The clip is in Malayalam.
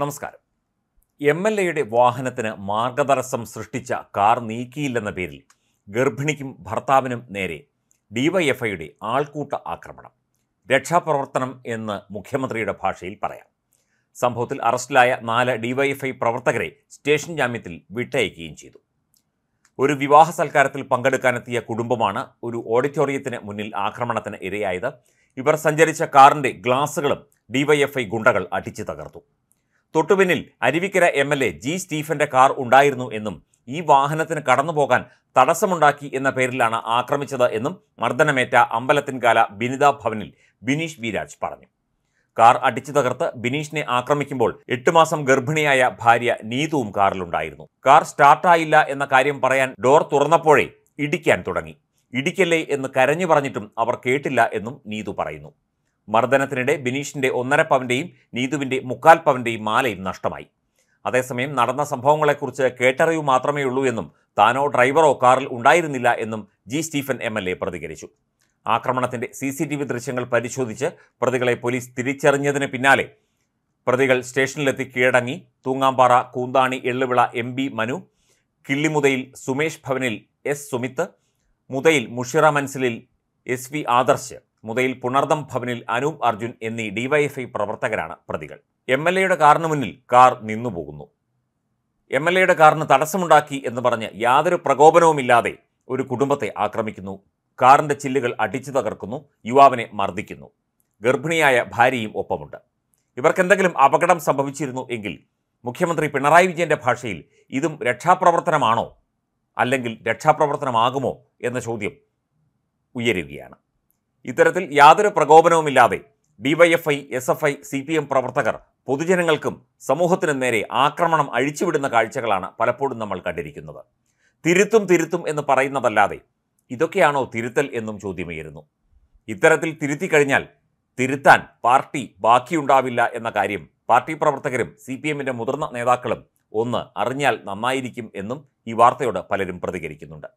നമസ്കാരം എം എൽ എയുടെ വാഹനത്തിന് മാർഗതടസ്സം സൃഷ്ടിച്ച കാർ നീക്കിയില്ലെന്ന പേരിൽ ഗർഭിണിക്കും ഭർത്താവിനും നേരെ ഡിവൈഎഫ്ഐയുടെ ആൾക്കൂട്ട ആക്രമണം രക്ഷാപ്രവർത്തനം എന്ന് മുഖ്യമന്ത്രിയുടെ ഭാഷയിൽ പറയാം സംഭവത്തിൽ അറസ്റ്റിലായ നാല് ഡിവൈഎഫ്ഐ പ്രവർത്തകരെ സ്റ്റേഷൻ ജാമ്യത്തിൽ വിട്ടയക്കുകയും ചെയ്തു ഒരു വിവാഹ സൽക്കാരത്തിൽ പങ്കെടുക്കാനെത്തിയ കുടുംബമാണ് ഒരു ഓഡിറ്റോറിയത്തിന് മുന്നിൽ ആക്രമണത്തിന് ഇരയായത് ഇവർ സഞ്ചരിച്ച കാറിൻ്റെ ഗ്ലാസുകളും ഡിവൈഎഫ്ഐ ഗുണ്ടകൾ അടിച്ചു തകർത്തു തൊട്ടുപിന്നിൽ Aruvikkara M L A G സ്റ്റീഫന്റെ കാർ ഉണ്ടായിരുന്നു എന്നും ഈ വാഹനത്തിന് കടന്നുപോകാൻ തടസ്സമുണ്ടാക്കി എന്ന പേരിലാണ് ആക്രമിച്ചത് എന്നും മർദ്ദനമേറ്റ അമ്പലത്തിൻകാല ബിനിത ഭവനിൽ ബിനീഷ് വിരാജ് പറഞ്ഞു കാർ അടിച്ചു തകർത്ത് ബിനീഷിനെ ആക്രമിക്കുമ്പോൾ എട്ടു മാസം ഗർഭിണിയായ ഭാര്യ നീതുവും കാറിലുണ്ടായിരുന്നു കാർ സ്റ്റാർട്ടായില്ല എന്ന കാര്യം പറയാൻ ഡോർ തുറന്നപ്പോഴേ ഇടിക്കാൻ തുടങ്ങി ഇടിക്കല്ലേ എന്ന് കരഞ്ഞു പറഞ്ഞിട്ടും അവർ കേട്ടില്ല എന്നും നീതു പറയുന്നു മർദ്ദനത്തിനിടെ ബിനീഷിന്റെ ഒന്നര പവന്റെയും നീതുവിന്റെ മുക്കാൽ പവന്റെയും മാലയും നഷ്ടമായി അതേസമയം നടന്ന സംഭവങ്ങളെക്കുറിച്ച് കേട്ടറിവ് മാത്രമേ ഉള്ളൂ എന്നും താനോ ഡ്രൈവറോ കാറിൽ ഉണ്ടായിരുന്നില്ല എന്നും ജി സ്റ്റീഫൻ എം പ്രതികരിച്ചു ആക്രമണത്തിന്റെ സി സി ടി വി ദൃശ്യങ്ങൾ പരിശോധിച്ച് പ്രതികളെ പോലീസ് തിരിച്ചറിഞ്ഞതിന് പിന്നാലെ പ്രതികൾ സ്റ്റേഷനിലെത്തി കീഴടങ്ങി തൂങ്ങാമ്പാറ കൂന്താണി എള്ളുവിള എം ബി മനു കിള്ളിമുതയിൽ സുമേഷ് ഭവനിൽ എസ് സുമിത്ത് മുതയിൽ മുഷിറ മൻസിലിൽ എസ് വി ആദർശ് മുതയിൽ പുണർദം ഭവനിൽ അനൂപ് അർജുൻ എന്നീ ഡിവൈഎഫ്ഐ പ്രവർത്തകരാണ് പ്രതികൾ എം എൽ എയുടെ കാറിന് മുന്നിൽ കാർ നിന്നുപോകുന്നു എം എൽ എയുടെ കാറിന് തടസ്സമുണ്ടാക്കി എന്ന് പറഞ്ഞ് യാതൊരു പ്രകോപനവുമില്ലാതെ ഒരു കുടുംബത്തെ ആക്രമിക്കുന്നു കാറിൻ്റെ ചില്ലുകൾ അടിച്ചു തകർക്കുന്നു യുവാവിനെ മർദ്ദിക്കുന്നു ഗർഭിണിയായ ഭാര്യയും ഒപ്പമുണ്ട് ഇവർക്കെന്തെങ്കിലും അപകടം സംഭവിച്ചിരുന്നു എങ്കിൽ മുഖ്യമന്ത്രി പിണറായി വിജയൻ്റെ ഭാഷയിൽ ഇതും രക്ഷാപ്രവർത്തനമാണോ അല്ലെങ്കിൽ രക്ഷാപ്രവർത്തനമാകുമോ എന്ന ചോദ്യം ഉയരുകയാണ് ഇത്തരത്തിൽ യാതൊരു പ്രകോപനവുമില്ലാതെ DYFI S F I C P M പ്രവർത്തകർ പൊതുജനങ്ങൾക്കും സമൂഹത്തിനും നേരെ ആക്രമണം അഴിച്ചുവിടുന്ന കാഴ്ചകളാണ് പലപ്പോഴും നമ്മൾ കണ്ടിരിക്കുന്നത് തിരുത്തും തിരുത്തും എന്ന് പറയുന്നതല്ലാതെ ഇതൊക്കെയാണോ തിരുത്തൽ എന്നും ചോദ്യമായിരുന്നു ഇത്തരത്തിൽ തിരുത്തി കഴിഞ്ഞാൽ തിരുത്താൻ പാർട്ടി ബാക്കിയുണ്ടാവില്ല എന്ന കാര്യം പാർട്ടി പ്രവർത്തകരും സി പി എമ്മിൻ്റെ മുതിർന്ന നേതാക്കളും ഒന്ന് അറിഞ്ഞാൽ നന്നായിരിക്കും എന്നും ഈ വാർത്തയോട് പലരും പ്രതികരിക്കുന്നുണ്ട്